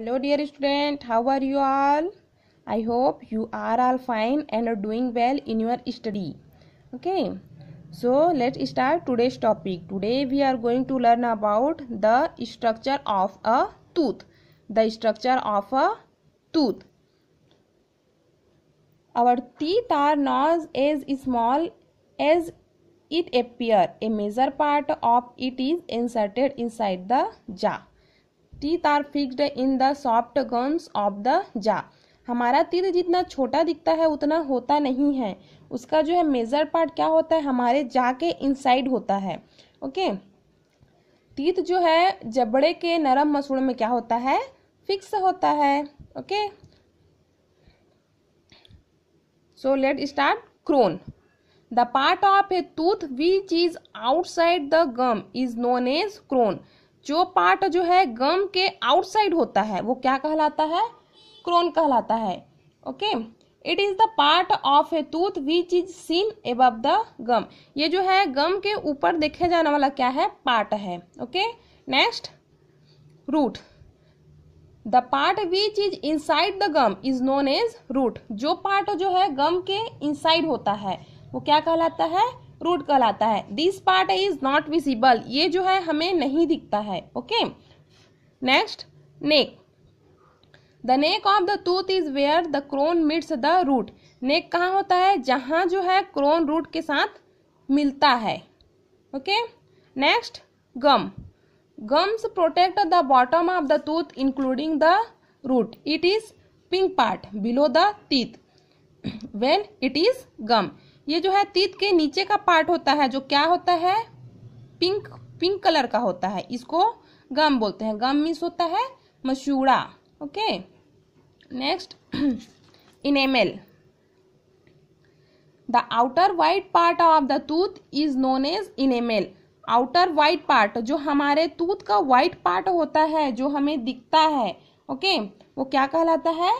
hello dear student how are you all i hope you are all fine and are doing well in your study okay so let's start today's topic today we are going to learn about the structure of a tooth the structure of a tooth our teeth are not as small as it appear a major part of it is inserted inside the jaw teeth are fixed in the soft gums of the jaw हमारा तीर जितना छोटा दिखता है उतना होता नहीं है उसका जो है मेजर पार्ट क्या होता है हमारे जा के इनसाइड होता है ओके तीत जो है जबड़े के नरम मसूड़ में क्या होता है फिक्स होता है okay so let start crown the part of a tooth which is outside the gum is known as crown जो पार्ट जो है गम के आउटसाइड होता है वो क्या कहलाता है क्रोन कहलाता है okay it is the part of a tooth which is seen above the gum ये जो है गम के ऊपर देखे जाने वाला क्या है पार्ट है okay next root the part which is inside the gum is known as root जो पार्ट जो है गम के इनसाइड होता है वो क्या कहलाता है रूट कहलाता है this part is not visible ये जो है हमें नहीं दिखता है okay next neck the neck of the tooth is where the crown meets the root neck कहाँ होता है जहाँ जो है क्रोन रूट के साथ मिलता है okay next gum gums protect the bottom of the tooth including the root it is pink part below the teeth when it is gum ये जो है तीत के नीचे का पार्ट होता है जो क्या होता है पिंक पिंक कलर का होता है इसको गम बोलते हैं गम मीन्स होता है मशूड़ा okay next enamel the outer white part of the tooth is known as enamel outer white part जो हमारे टूथ का वाइट पार्ट होता है जो हमें दिखता है ओके okay? वो क्या कहलाता है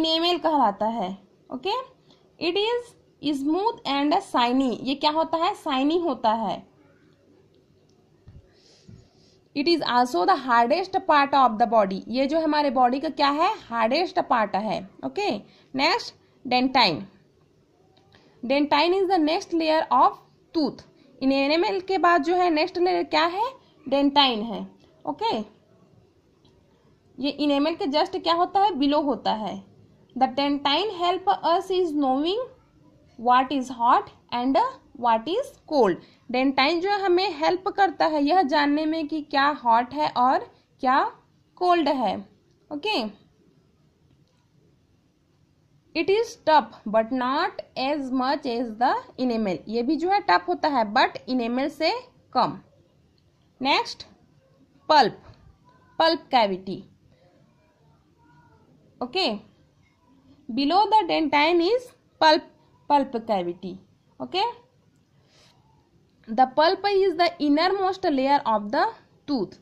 इनेमेल कहलाता है okay it is smooth and shiny ये क्या होता है साइनी होता है it is also the hardest part of the body ये जो हमारे बॉडी का क्या है हार्डेस्ट पार्ट है okay next dentine dentine is the next layer of tooth इन एनिमल के बाद जो है नेक्स्ट लेयर क्या है डेंटाइन है ओके ये इनेमल के जस्ट क्या होता है बिलो होता है the dentine help us is knowing what is hot and what is cold dentine जो हमें हेल्प करता है यह जानने में कि क्या हॉट है और क्या कोल्ड है okay it is tough but not as much as the enamel ये भी जो है टफ होता है बट इनेमेल से कम next pulp pulp cavity okay below the dentine is pulp pulp cavity okay the pulp is the innermost layer of the tooth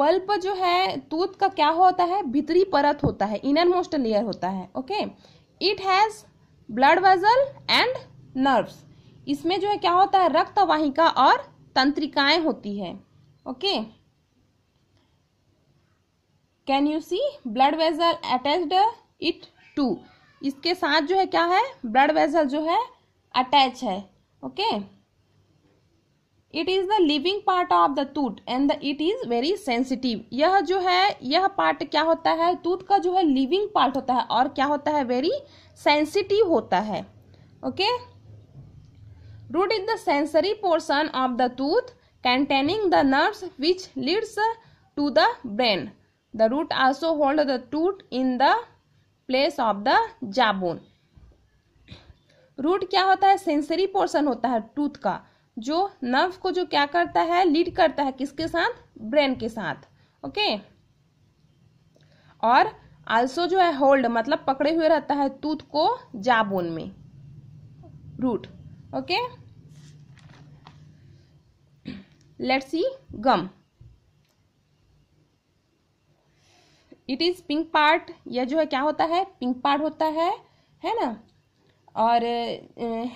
pulp जो है टूथ का क्या होता है भीतरी परत होता है इनर मोस्ट लेयर होता है okay it has blood vessel and nerves इसमें जो है क्या होता है रक्त वाहिका और तंत्रिकाएं होती है okay can you see blood vessel attached it to इसके साथ जो है क्या है ब्लड वेजल जो है अटैच है okay it is the living part of the tooth and the it is very sensitive यह जो है यह पार्ट क्या होता है टूथ का जो है लिविंग पार्ट होता है और क्या होता है वेरी सेंसिटिव होता है okay root is the sensory portion of the tooth containing the nerves which leads to the brain the root also hold the tooth in the place of the jawbone root क्या होता है sensory portion होता है tooth का जो nerve को जो क्या करता है लीड करता है किसके साथ ब्रेन के साथ ओके और आल्सो जो है होल्ड मतलब पकड़े हुए रहता है टूथ को जाबोन में root okay let's see gum it is pink part यह जो है क्या होता है पिंक पार्ट होता है है ना और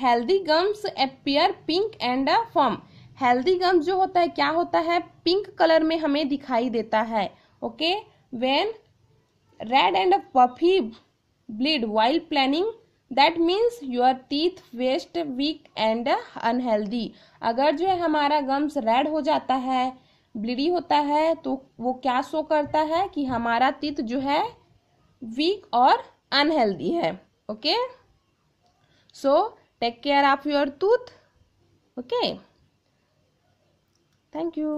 healthy gums appear pink and a firm healthy gums जो होता है क्या होता है पिंक कलर में हमें दिखाई देता है okay when red and puffy bleed while planning that means your teeth west weak and unhealthy अगर जो है हमारा गम्स रेड हो जाता है ब्लीडी होता है तो वो क्या शो करता है कि हमारा तित जो है वीक और अनहेल्दी है okay so take care of your tooth okay thank you